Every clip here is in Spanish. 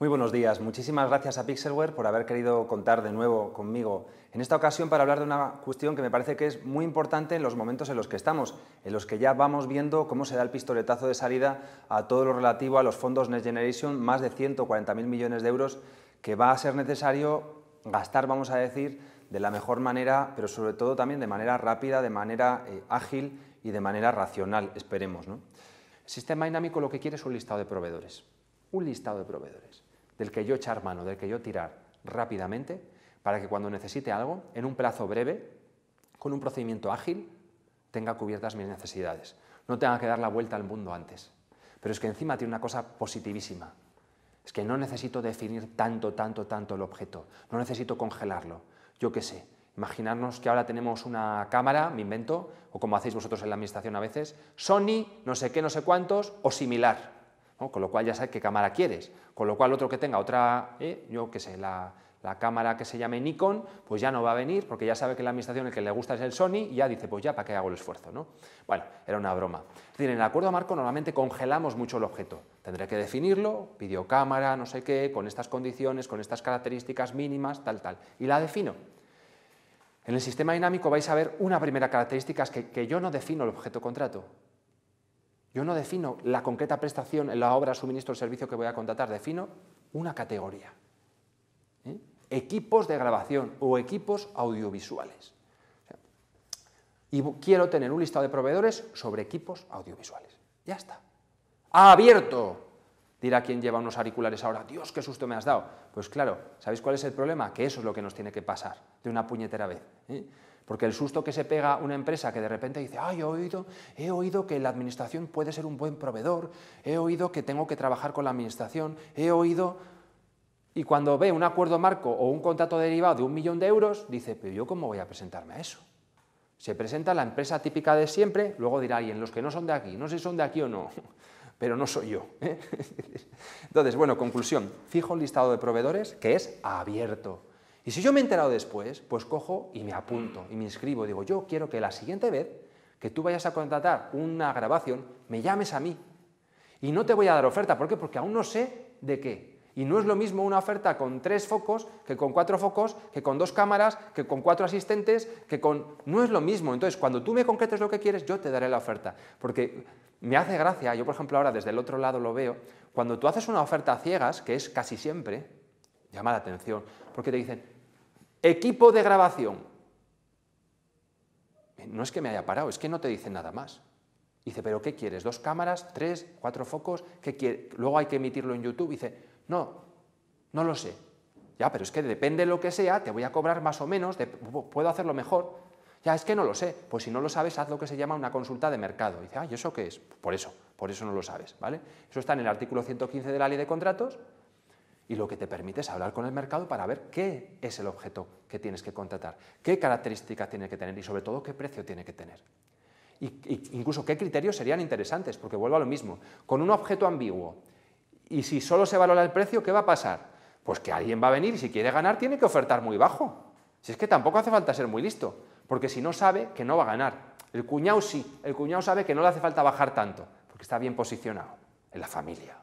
Muy buenos días, muchísimas gracias a Pixelware por haber querido contar de nuevo conmigo. En esta ocasión para hablar de una cuestión que me parece que es muy importante en los momentos en los que estamos, en los que ya vamos viendo cómo se da el pistoletazo de salida a todo lo relativo a los fondos Next Generation, más de 140.000 millones de euros que va a ser necesario gastar, vamos a decir, de la mejor manera, pero sobre todo también de manera rápida, de manera eh, ágil y de manera racional, esperemos. El sistema dinámico lo que quiere es un listado de proveedores. Un listado de proveedores del que yo echar mano, del que yo tirar rápidamente, para que cuando necesite algo, en un plazo breve, con un procedimiento ágil, tenga cubiertas mis necesidades. No tenga que dar la vuelta al mundo antes. Pero es que encima tiene una cosa positivísima. Es que no necesito definir tanto, tanto, tanto el objeto. No necesito congelarlo. Yo qué sé. Imaginarnos que ahora tenemos una cámara, me invento, o como hacéis vosotros en la administración a veces, Sony, no sé qué, no sé cuántos, o similar con lo cual ya sabe qué cámara quieres, con lo cual otro que tenga otra, eh, yo qué sé, la, cámara que se llame Nikon, pues ya no va a venir porque ya sabe que la administración el que le gusta es el Sony y ya dice, pues ya, ¿para qué hago el esfuerzo? ¿no? Bueno, era una broma. Es decir, en el acuerdo marco normalmente congelamos mucho el objeto, tendré que definirlo, videocámara, no sé qué, con estas condiciones, con estas características mínimas, tal, tal, y la defino. En el sistema dinámico vais a ver una primera característica, es que yo no defino el objeto contrato, yo no defino la concreta prestación, en la obra, suministro el servicio que voy a contratar, defino una categoría. ¿eh? Equipos de grabación o equipos audiovisuales. Y quiero tener un listado de proveedores sobre equipos audiovisuales. Ya está. ¡Abierto! Dirá quien lleva unos auriculares ahora, Dios, qué susto me has dado. Pues claro, ¿sabéis cuál es el problema? Que eso es lo que nos tiene que pasar de una puñetera vez. ¿eh? Porque el susto que se pega una empresa que de repente dice, ay, he oído, he oído que la administración puede ser un buen proveedor, he oído que tengo que trabajar con la administración, he oído... Y cuando ve un acuerdo marco o un contrato derivado de un millón de euros, dice, pero yo cómo voy a presentarme a eso. Se presenta la empresa típica de siempre, luego dirá alguien, los que no son de aquí, no sé si son de aquí o no, pero no soy yo. ¿eh? Entonces, bueno, conclusión, fijo el listado de proveedores que es abierto. Y si yo me he enterado después, pues cojo y me apunto y me inscribo. Digo, yo quiero que la siguiente vez que tú vayas a contratar una grabación, me llames a mí. Y no te voy a dar oferta. ¿Por qué? Porque aún no sé de qué. Y no es lo mismo una oferta con tres focos que con cuatro focos, que con dos cámaras, que con cuatro asistentes, que con... No es lo mismo. Entonces, cuando tú me concretes lo que quieres, yo te daré la oferta. Porque me hace gracia, yo por ejemplo ahora desde el otro lado lo veo, cuando tú haces una oferta a ciegas, que es casi siempre, llama la atención, porque te dicen, Equipo de grabación. Eh, no es que me haya parado, es que no te dice nada más. Dice, ¿pero qué quieres? ¿Dos cámaras? ¿Tres? ¿Cuatro focos? ¿Qué Luego hay que emitirlo en YouTube. Dice, no, no lo sé. Ya, pero es que depende lo que sea, te voy a cobrar más o menos, puedo hacerlo mejor. Ya, es que no lo sé. Pues si no lo sabes, haz lo que se llama una consulta de mercado. Dice, ay, ¿eso qué es? Por eso, por eso no lo sabes, ¿vale? Eso está en el artículo 115 de la ley de contratos y lo que te permite es hablar con el mercado para ver qué es el objeto que tienes que contratar, qué características tiene que tener y sobre todo qué precio tiene que tener. Y, incluso qué criterios serían interesantes, porque vuelvo a lo mismo, con un objeto ambiguo y si solo se valora el precio, ¿qué va a pasar? Pues que alguien va a venir y si quiere ganar tiene que ofertar muy bajo. Si es que tampoco hace falta ser muy listo, porque si no sabe que no va a ganar. El cuñado sí, el cuñado sabe que no le hace falta bajar tanto, porque está bien posicionado en la familia.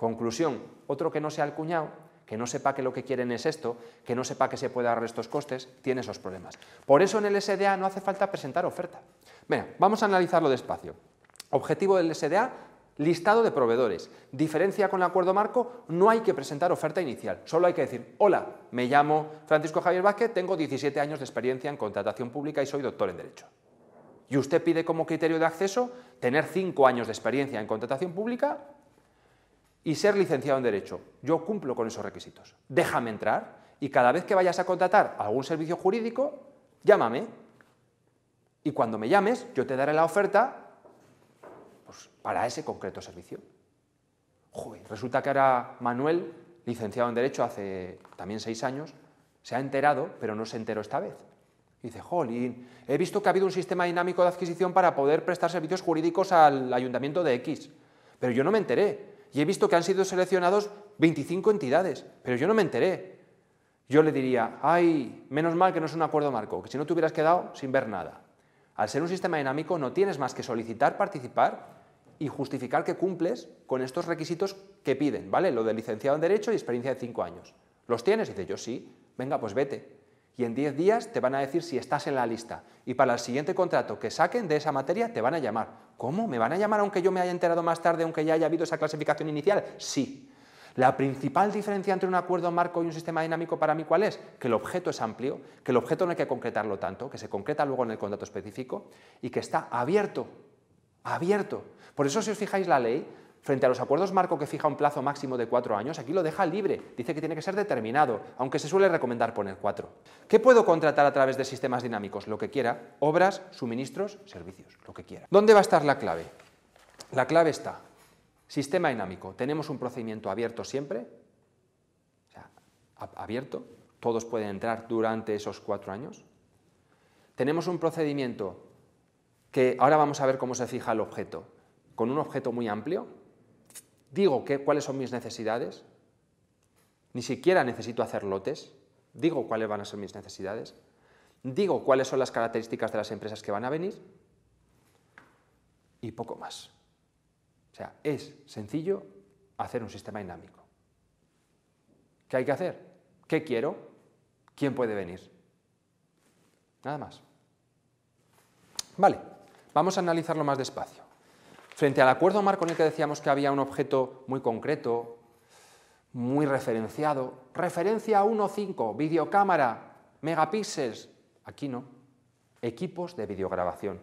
Conclusión, otro que no sea el cuñado, que no sepa que lo que quieren es esto, que no sepa que se puede agarrar estos costes, tiene esos problemas. Por eso en el SDA no hace falta presentar oferta. Venga, vamos a analizarlo despacio. Objetivo del SDA, listado de proveedores. Diferencia con el acuerdo marco, no hay que presentar oferta inicial, solo hay que decir, hola, me llamo Francisco Javier Vázquez, tengo 17 años de experiencia en contratación pública y soy doctor en Derecho. Y usted pide como criterio de acceso tener 5 años de experiencia en contratación pública y ser licenciado en Derecho. Yo cumplo con esos requisitos. Déjame entrar y cada vez que vayas a contratar algún servicio jurídico, llámame. Y cuando me llames, yo te daré la oferta pues, para ese concreto servicio. resulta que ahora Manuel, licenciado en Derecho hace también seis años, se ha enterado, pero no se enteró esta vez. dice, jolín, he visto que ha habido un sistema dinámico de adquisición para poder prestar servicios jurídicos al ayuntamiento de X, pero yo no me enteré y he visto que han sido seleccionados 25 entidades, pero yo no me enteré. Yo le diría, ay, menos mal que no es un acuerdo marco, que si no te hubieras quedado sin ver nada. Al ser un sistema dinámico no tienes más que solicitar participar y justificar que cumples con estos requisitos que piden, ¿vale? Lo de licenciado en Derecho y experiencia de 5 años. ¿Los tienes? dice, yo sí, venga, pues vete y en 10 días te van a decir si estás en la lista. Y para el siguiente contrato que saquen de esa materia te van a llamar. ¿Cómo? ¿Me van a llamar aunque yo me haya enterado más tarde, aunque ya haya habido esa clasificación inicial? Sí. La principal diferencia entre un acuerdo marco y un sistema dinámico para mí, ¿cuál es? Que el objeto es amplio, que el objeto no hay que concretarlo tanto, que se concreta luego en el contrato específico y que está abierto, abierto. Por eso, si os fijáis la ley, Frente a los acuerdos marco que fija un plazo máximo de cuatro años, aquí lo deja libre, dice que tiene que ser determinado, aunque se suele recomendar poner cuatro. ¿Qué puedo contratar a través de sistemas dinámicos? Lo que quiera, obras, suministros, servicios, lo que quiera. ¿Dónde va a estar la clave? La clave está, sistema dinámico, tenemos un procedimiento abierto siempre, abierto, todos pueden entrar durante esos cuatro años. Tenemos un procedimiento que ahora vamos a ver cómo se fija el objeto, con un objeto muy amplio, digo cuáles son mis necesidades, ni siquiera necesito hacer lotes, digo cuáles van a ser mis necesidades, digo cuáles son las características de las empresas que van a venir y poco más. O sea, es sencillo hacer un sistema dinámico. ¿Qué hay que hacer? ¿Qué quiero? ¿Quién puede venir? Nada más. Vale, vamos a analizarlo más despacio. Frente al acuerdo marco en el que decíamos que había un objeto muy concreto, muy referenciado, referencia 1.5, videocámara, megapixels, aquí no, equipos de videograbación.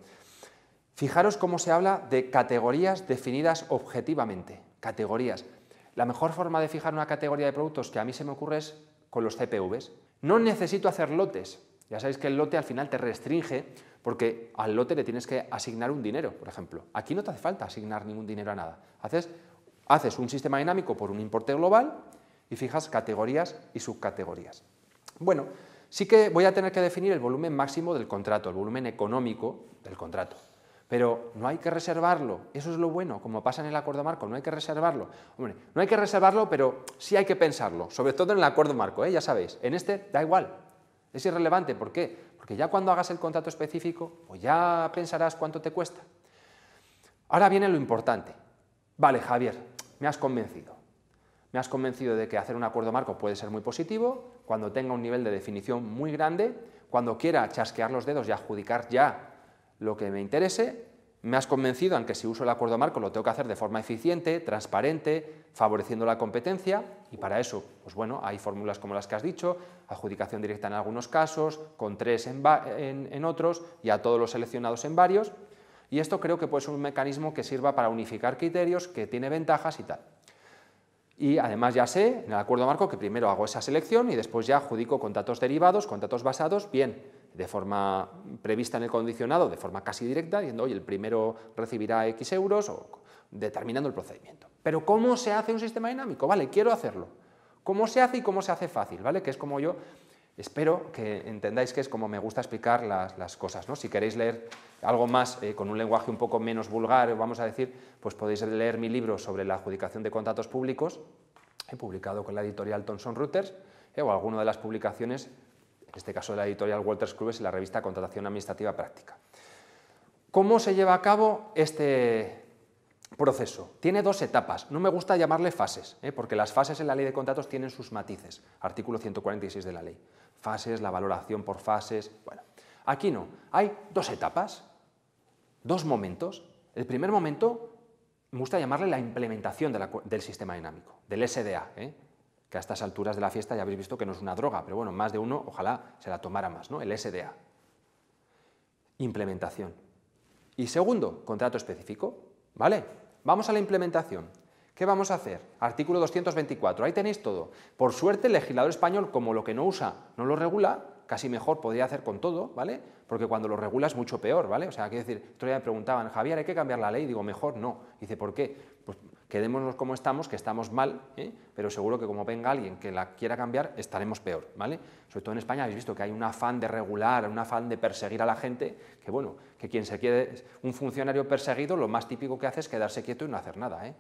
Fijaros cómo se habla de categorías definidas objetivamente, categorías. La mejor forma de fijar una categoría de productos que a mí se me ocurre es con los CPVs. No necesito hacer lotes, ya sabéis que el lote al final te restringe porque al lote le tienes que asignar un dinero, por ejemplo. Aquí no te hace falta asignar ningún dinero a nada. Haces, un sistema dinámico por un importe global y fijas categorías y subcategorías. Bueno, sí que voy a tener que definir el volumen máximo del contrato, el volumen económico del contrato. Pero no hay que reservarlo, eso es lo bueno, como pasa en el acuerdo marco, no hay que reservarlo. no hay que reservarlo, pero sí hay que pensarlo, sobre todo en el acuerdo marco, ¿eh? ya sabéis, en este da igual, es irrelevante, ¿por qué? Porque ya cuando hagas el contrato específico, o pues ya pensarás cuánto te cuesta. Ahora viene lo importante. Vale, Javier, me has convencido. Me has convencido de que hacer un acuerdo marco puede ser muy positivo, cuando tenga un nivel de definición muy grande, cuando quiera chasquear los dedos y adjudicar ya lo que me interese, me has convencido que si uso el acuerdo marco lo tengo que hacer de forma eficiente, transparente, favoreciendo la competencia y para eso, pues bueno, hay fórmulas como las que has dicho, adjudicación directa en algunos casos, con tres en, otros y a todos los seleccionados en varios. Y esto creo que puede ser un mecanismo que sirva para unificar criterios, que tiene ventajas y tal. Y además ya sé, en el acuerdo marco, que primero hago esa selección y después ya adjudico contratos derivados, contratos basados, bien, de forma prevista en el condicionado, de forma casi directa, diciendo, oye, el primero recibirá X euros, o determinando el procedimiento. Pero ¿cómo se hace un sistema dinámico? Vale, quiero hacerlo. ¿Cómo se hace y cómo se hace fácil? ¿Vale? Que es como yo Espero que entendáis que es como me gusta explicar las, cosas. Si queréis leer algo más eh, con un lenguaje un poco menos vulgar, vamos a decir, pues podéis leer mi libro sobre la adjudicación de contratos públicos, he publicado con la editorial Thomson Reuters, eh, o alguna de las publicaciones, en este caso de la editorial Walters Clubes y la revista Contratación Administrativa Práctica. ¿Cómo se lleva a cabo este proceso tiene dos etapas. No me gusta llamarle fases, ¿eh? porque las fases en la ley de contratos tienen sus matices. Artículo 146 de la ley. Fases, la valoración por fases. Bueno, aquí no. Hay dos etapas, dos momentos. El primer momento me gusta llamarle la implementación del sistema dinámico, del SDA, ¿eh? que a estas alturas de la fiesta ya habéis visto que no es una droga, pero bueno, más de uno ojalá se la tomara más, ¿no? El SDA. Implementación. Y segundo, contrato específico, ¿Vale? Vamos a la implementación. ¿Qué vamos a hacer? Artículo 224. Ahí tenéis todo. Por suerte, el legislador español, como lo que no usa no lo regula, casi mejor podría hacer con todo, ¿vale? Porque cuando lo regula es mucho peor, ¿vale? O sea, quiero decir, otro día me preguntaban, Javier, ¿hay que cambiar la ley? Digo, mejor no. dice, ¿por qué? Pues quedémonos como estamos, que estamos mal, ¿eh? pero seguro que como venga alguien que la quiera cambiar, estaremos peor, ¿vale? Sobre todo en España habéis visto que hay un afán de regular, un afán de perseguir a la gente, que bueno, que quien se quede un funcionario perseguido, lo más típico que hace es quedarse quieto y no hacer nada, ¿eh?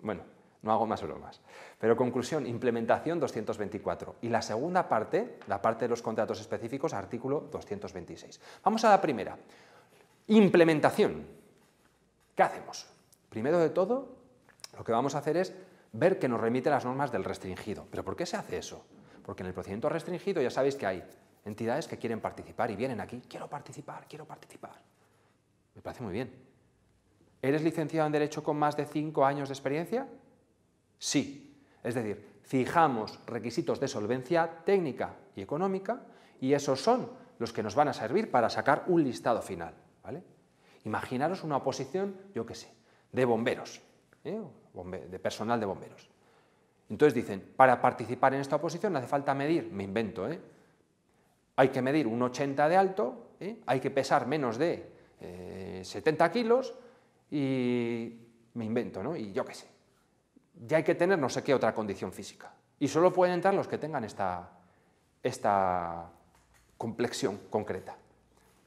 Bueno, no hago más o más. Pero conclusión, implementación 224. Y la segunda parte, la parte de los contratos específicos, artículo 226. Vamos a la primera. Implementación. ¿Qué hacemos? Primero de todo, lo que vamos a hacer es ver que nos remite las normas del restringido. ¿Pero por qué se hace eso? Porque en el procedimiento restringido ya sabéis que hay entidades que quieren participar y vienen aquí, quiero participar, quiero participar. Me parece muy bien. ¿Eres licenciado en Derecho con más de cinco años de experiencia? Sí. Es decir, fijamos requisitos de solvencia técnica y económica y esos son los que nos van a servir para sacar un listado final. ¿vale? Imaginaros una oposición, yo qué sé, de bomberos, ¿eh? de personal de bomberos. Entonces dicen, para participar en esta oposición hace falta medir, me invento, ¿eh? hay que medir un 80 de alto, ¿eh? hay que pesar menos de 70 eh, kilos y me invento, ¿no? y yo qué sé. Ya hay que tener no sé qué otra condición física. Y solo pueden entrar los que tengan esta, esta complexión concreta.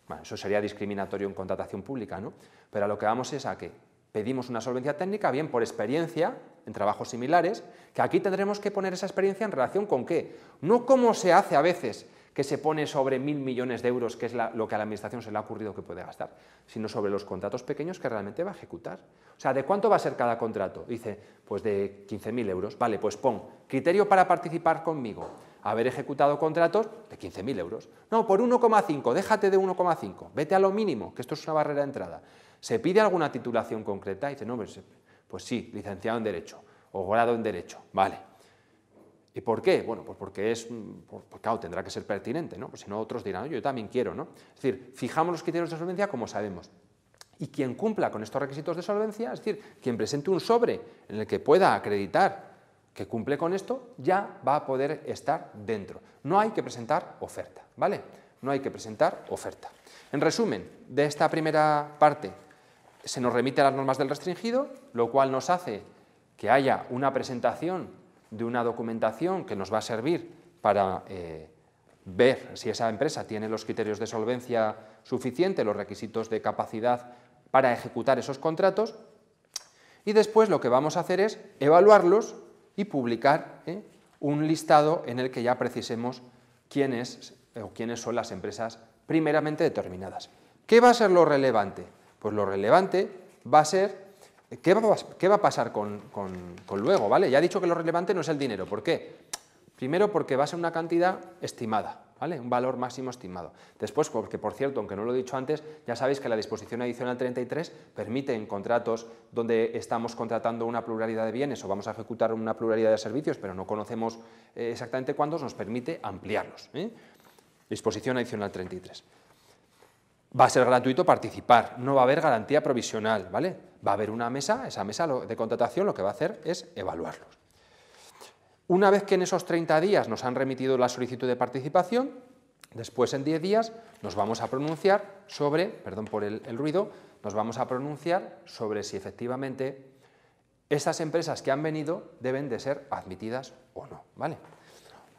Bueno, eso sería discriminatorio en contratación pública, ¿no? Pero a lo que vamos es a que pedimos una solvencia técnica, bien por experiencia, en trabajos similares, que aquí tendremos que poner esa experiencia en relación con qué. No como se hace a veces, que se pone sobre mil millones de euros, que es lo que a la Administración se le ha ocurrido que puede gastar, sino sobre los contratos pequeños que realmente va a ejecutar. O sea, ¿de cuánto va a ser cada contrato? Dice, pues de 15.000 euros. Vale, pues pon criterio para participar conmigo. Haber ejecutado contratos de 15.000 euros. No, por 1,5, déjate de 1,5, vete a lo mínimo, que esto es una barrera de entrada. ¿Se pide alguna titulación concreta? Y dice, no, pues, sí, licenciado en Derecho o grado en Derecho. Vale. ¿Y por qué? Bueno, pues porque es, pues claro, tendrá que ser pertinente, ¿no? Pues si no, otros dirán, yo también quiero, ¿no? Es decir, fijamos los criterios de solvencia como sabemos. Y quien cumpla con estos requisitos de solvencia, es decir, quien presente un sobre en el que pueda acreditar que cumple con esto, ya va a poder estar dentro. No hay que presentar oferta, ¿vale? No hay que presentar oferta. En resumen, de esta primera parte se nos remite a las normas del restringido, lo cual nos hace que haya una presentación de una documentación que nos va a servir para eh, ver si esa empresa tiene los criterios de solvencia suficiente, los requisitos de capacidad para ejecutar esos contratos y después lo que vamos a hacer es evaluarlos y publicar eh, un listado en el que ya precisemos quiénes o quiénes son las empresas primeramente determinadas. ¿Qué va a ser lo relevante? Pues lo relevante va a ser ¿Qué va, a pasar con, luego? ¿vale? Ya he dicho que lo relevante no es el dinero. ¿Por qué? Primero, porque va a ser una cantidad estimada, ¿vale? un valor máximo estimado. Después, porque por cierto, aunque no lo he dicho antes, ya sabéis que la disposición adicional 33 permite en contratos donde estamos contratando una pluralidad de bienes o vamos a ejecutar una pluralidad de servicios, pero no conocemos eh, exactamente cuántos, nos permite ampliarlos. ¿eh? Disposición adicional 33 va a ser gratuito participar, no va a haber garantía provisional, ¿vale? Va a haber una mesa, esa mesa de contratación lo que va a hacer es evaluarlos. Una vez que en esos 30 días nos han remitido la solicitud de participación, después en 10 días nos vamos a pronunciar sobre, perdón por el, el ruido, nos vamos a pronunciar sobre si efectivamente estas empresas que han venido deben de ser admitidas o no, ¿vale?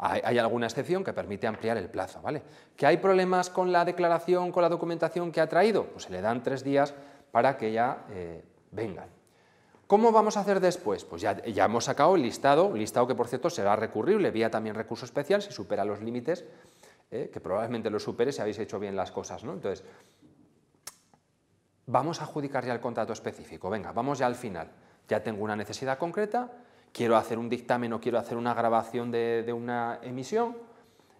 Hay, alguna excepción que permite ampliar el plazo. ¿vale? ¿Que hay problemas con la declaración, con la documentación que ha traído? Pues se le dan tres días para que ya eh, vengan. ¿Cómo vamos a hacer después? Pues ya, ya hemos sacado el listado, listado que por cierto será recurrible vía también recurso especial si supera los límites, eh, que probablemente lo supere si habéis hecho bien las cosas. ¿no? Entonces, vamos a adjudicar ya el contrato específico. Venga, vamos ya al final. Ya tengo una necesidad concreta, quiero hacer un dictamen o quiero hacer una grabación de, una emisión,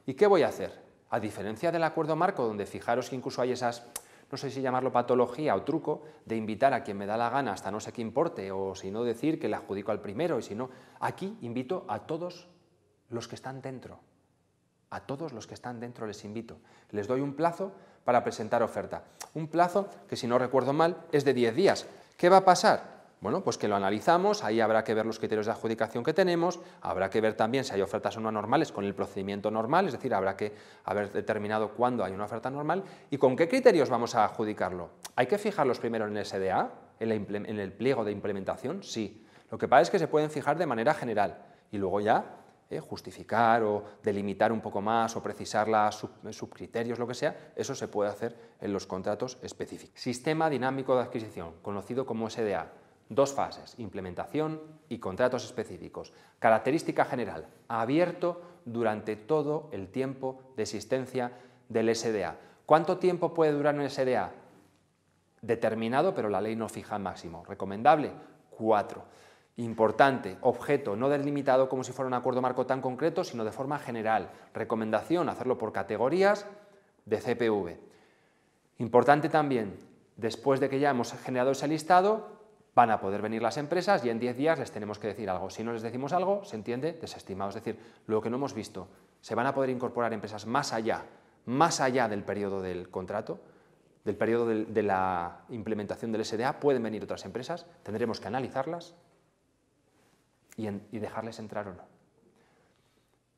¿y qué voy a hacer? A diferencia del acuerdo marco, donde fijaros que incluso hay esas, no sé si llamarlo patología o truco, de invitar a quien me da la gana hasta no sé qué importe, o si no decir que le adjudico al primero, y si no, aquí invito a todos los que están dentro. A todos los que están dentro les invito. Les doy un plazo para presentar oferta. Un plazo que, si no recuerdo mal, es de 10 días. ¿Qué va a pasar? Bueno, pues que lo analizamos, ahí habrá que ver los criterios de adjudicación que tenemos, habrá que ver también si hay ofertas o no normales con el procedimiento normal, es decir, habrá que haber determinado cuándo hay una oferta normal y con qué criterios vamos a adjudicarlo. ¿Hay que fijarlos primero en el SDA, en, el pliego de implementación? Sí. Lo que pasa es que se pueden fijar de manera general y luego ya eh, justificar o delimitar un poco más o precisar las subcriterios, lo que sea, eso se puede hacer en los contratos específicos. Sistema dinámico de adquisición, conocido como SDA. Dos fases, implementación y contratos específicos. Característica general, abierto durante todo el tiempo de existencia del SDA. ¿Cuánto tiempo puede durar un SDA? Determinado, pero la ley no fija máximo. ¿Recomendable? Cuatro. Importante, objeto, no delimitado como si fuera un acuerdo marco tan concreto, sino de forma general. Recomendación, hacerlo por categorías de CPV. Importante también, después de que ya hemos generado ese listado, van a poder venir las empresas y en 10 días les tenemos que decir algo. Si no les decimos algo, se entiende desestimado. Es decir, lo que no hemos visto, se van a poder incorporar empresas más allá, más allá del periodo del contrato, del periodo de, la implementación del SDA, pueden venir otras empresas, tendremos que analizarlas y, dejarles entrar o no.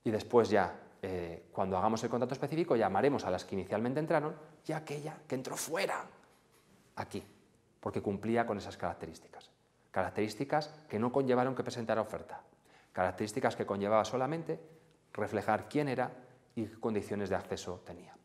Y después ya, eh, cuando hagamos el contrato específico, llamaremos a las que inicialmente entraron y a aquella que entró fuera, aquí porque cumplía con esas características. Características que no conllevaron que presentara oferta, características que conllevaba solamente reflejar quién era y qué condiciones de acceso tenía.